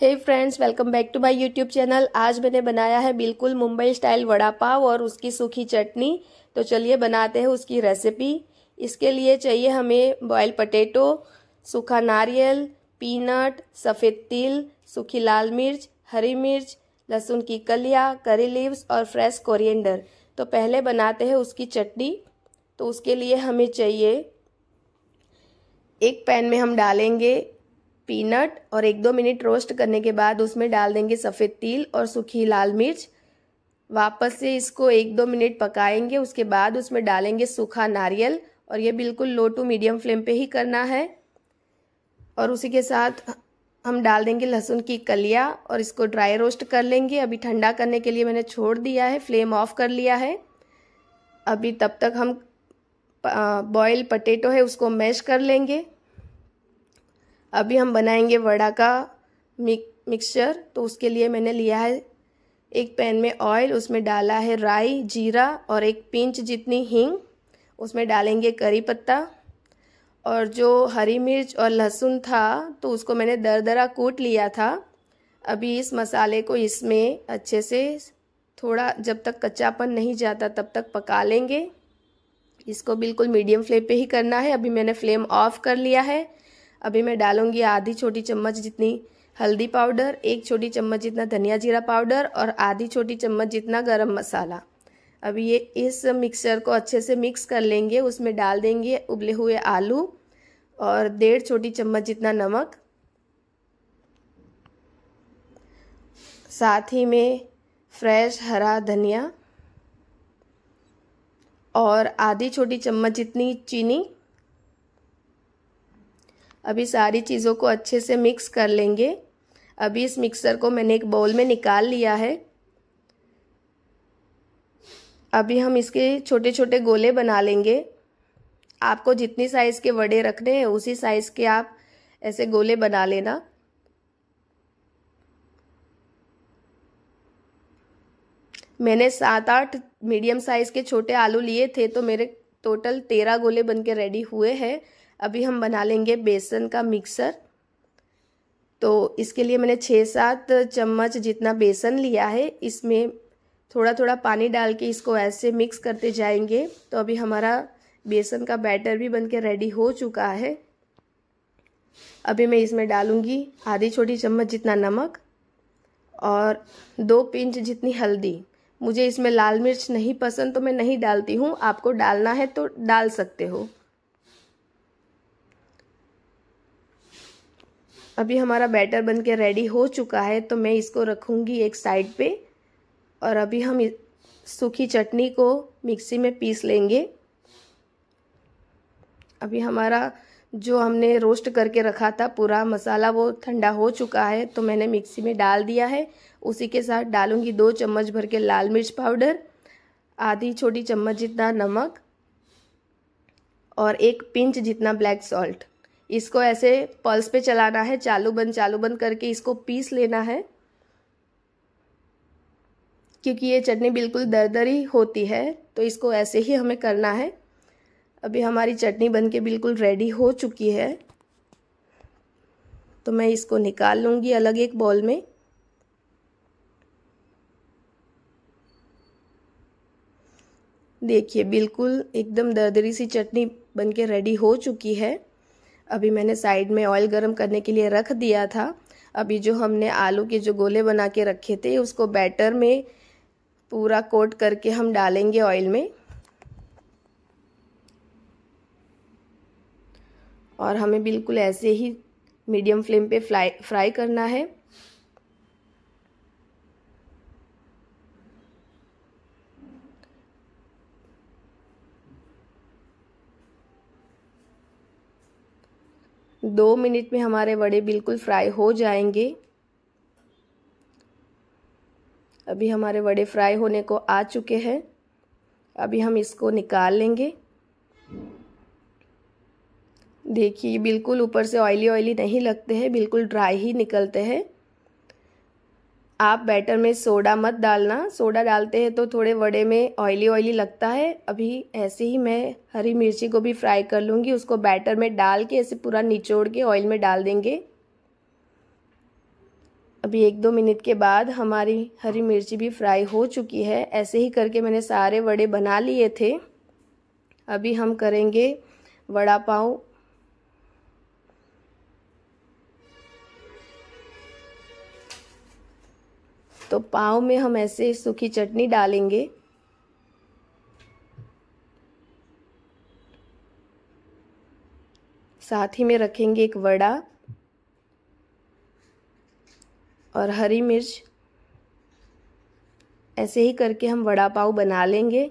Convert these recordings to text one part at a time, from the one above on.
Hey friends welcome back to my YouTube channel आज मैंने बनाया है बिल्कुल मुंबई स्टाइल वड़ा पाव और उसकी सूखी चटनी तो चलिए बनाते हैं उसकी रेसिपी इसके लिए चाहिए हमें बॉयल पटेटो सूखा नारियल पीनट सफ़ेद तिल सूखी लाल मिर्च हरी मिर्च लहसुन की कलिया करी लीव्स और फ्रेश कोरिएंडर तो पहले बनाते हैं उसकी चटनी तो उसके लिए हमें चाहिए एक पैन में हम डालेंगे पीनट और एक दो मिनट रोस्ट करने के बाद उसमें डाल देंगे सफ़ेद तिल और सूखी लाल मिर्च वापस से इसको एक दो मिनट पकाएंगे उसके बाद उसमें डालेंगे सूखा नारियल और ये बिल्कुल लो टू मीडियम फ्लेम पे ही करना है और उसी के साथ हम डाल देंगे लहसुन की कलिया और इसको ड्राई रोस्ट कर लेंगे अभी ठंडा करने के लिए मैंने छोड़ दिया है फ्लेम ऑफ कर लिया है अभी तब तक हम बॉयल पटेटो है उसको मैश कर लेंगे अभी हम बनाएंगे वड़ा का मिक मिक्सचर तो उसके लिए मैंने लिया है एक पैन में ऑयल उसमें डाला है राई जीरा और एक पिंच जितनी हींग उसमें डालेंगे करी पत्ता और जो हरी मिर्च और लहसुन था तो उसको मैंने दर दरा कूट लिया था अभी इस मसाले को इसमें अच्छे से थोड़ा जब तक कच्चापन नहीं जाता तब तक पका लेंगे इसको बिल्कुल मीडियम फ्लेम पे ही करना है अभी मैंने फ्लेम ऑफ कर लिया है अभी मैं डालूंगी आधी छोटी चम्मच जितनी हल्दी पाउडर एक छोटी चम्मच जितना धनिया जीरा पाउडर और आधी छोटी चम्मच जितना गरम मसाला अब ये इस मिक्सचर को अच्छे से मिक्स कर लेंगे उसमें डाल देंगे उबले हुए आलू और डेढ़ छोटी चम्मच जितना नमक साथ ही में फ्रेश हरा धनिया और आधी छोटी चम्मच जितनी चीनी अभी सारी चीज़ों को अच्छे से मिक्स कर लेंगे अभी इस मिक्सर को मैंने एक बाउल में निकाल लिया है अभी हम इसके छोटे छोटे गोले बना लेंगे आपको जितनी साइज़ के वड़े रखने हैं उसी साइज़ के आप ऐसे गोले बना लेना मैंने सात आठ मीडियम साइज़ के छोटे आलू लिए थे तो मेरे टोटल तेरह गोले बन के रेडी हुए हैं अभी हम बना लेंगे बेसन का मिक्सर तो इसके लिए मैंने छः सात चम्मच जितना बेसन लिया है इसमें थोड़ा थोड़ा पानी डाल के इसको ऐसे मिक्स करते जाएंगे तो अभी हमारा बेसन का बैटर भी बनके रेडी हो चुका है अभी मैं इसमें डालूँगी आधी छोटी चम्मच जितना नमक और दो पिंच जितनी हल्दी मुझे इसमें लाल मिर्च नहीं पसंद तो मैं नहीं डालती हूँ आपको डालना है तो डाल सकते हो अभी हमारा बैटर बन के रेडी हो चुका है तो मैं इसको रखूँगी एक साइड पे और अभी हम सूखी चटनी को मिक्सी में पीस लेंगे अभी हमारा जो हमने रोस्ट करके रखा था पूरा मसाला वो ठंडा हो चुका है तो मैंने मिक्सी में डाल दिया है उसी के साथ डालूंगी दो चम्मच भर के लाल मिर्च पाउडर आधी छोटी चम्मच जितना नमक और एक पिंच जितना ब्लैक सॉल्ट इसको ऐसे पल्स पे चलाना है चालू बंद चालू बंद करके इसको पीस लेना है क्योंकि ये चटनी बिल्कुल दरदरी होती है तो इसको ऐसे ही हमें करना है अभी हमारी चटनी बन के बिल्कुल रेडी हो चुकी है तो मैं इसको निकाल लूँगी अलग एक बॉल में देखिए बिल्कुल एकदम दरदरी सी चटनी बन के रेडी हो चुकी है अभी मैंने साइड में ऑयल गरम करने के लिए रख दिया था अभी जो हमने आलू के जो गोले बना के रखे थे उसको बैटर में पूरा कोट करके हम डालेंगे ऑयल में और हमें बिल्कुल ऐसे ही मीडियम फ्लेम पे फ्राई फ्राई करना है दो मिनट में हमारे वड़े बिल्कुल फ्राई हो जाएंगे अभी हमारे वड़े फ्राई होने को आ चुके हैं अभी हम इसको निकाल लेंगे देखिए ये बिल्कुल ऊपर से ऑयली ऑयली नहीं लगते हैं बिल्कुल ड्राई ही निकलते हैं आप बैटर में सोडा मत डालना सोडा डालते हैं तो थोड़े वड़े में ऑयली ऑयली लगता है अभी ऐसे ही मैं हरी मिर्ची को भी फ्राई कर लूँगी उसको बैटर में डाल के ऐसे पूरा निचोड़ के ऑयल में डाल देंगे अभी एक दो मिनट के बाद हमारी हरी मिर्ची भी फ्राई हो चुकी है ऐसे ही करके मैंने सारे वड़े बना लिए थे अभी हम करेंगे वड़ा पाव तो पाव में हम ऐसे सूखी चटनी डालेंगे साथ ही में रखेंगे एक वड़ा और हरी मिर्च ऐसे ही करके हम वड़ा पाव बना लेंगे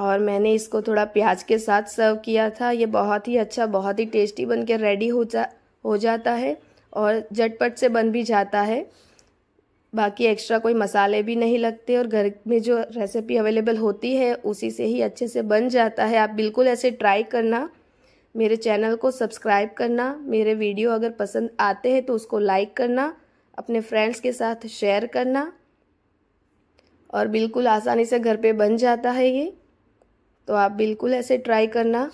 और मैंने इसको थोड़ा प्याज के साथ सर्व किया था ये बहुत ही अच्छा बहुत ही टेस्टी बनकर रेडी हो जा हो जाता है और झटपट से बन भी जाता है बाकी एक्स्ट्रा कोई मसाले भी नहीं लगते और घर में जो रेसिपी अवेलेबल होती है उसी से ही अच्छे से बन जाता है आप बिल्कुल ऐसे ट्राई करना मेरे चैनल को सब्सक्राइब करना मेरे वीडियो अगर पसंद आते हैं तो उसको लाइक करना अपने फ्रेंड्स के साथ शेयर करना और बिल्कुल आसानी से घर पे बन जाता है ये तो आप बिल्कुल ऐसे ट्राई करना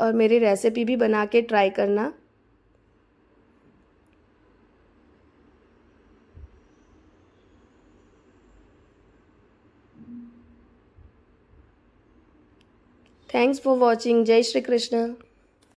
और मेरी रेसिपी भी बना के ट्राई करना Thanks for watching. Jai Shri Krishna.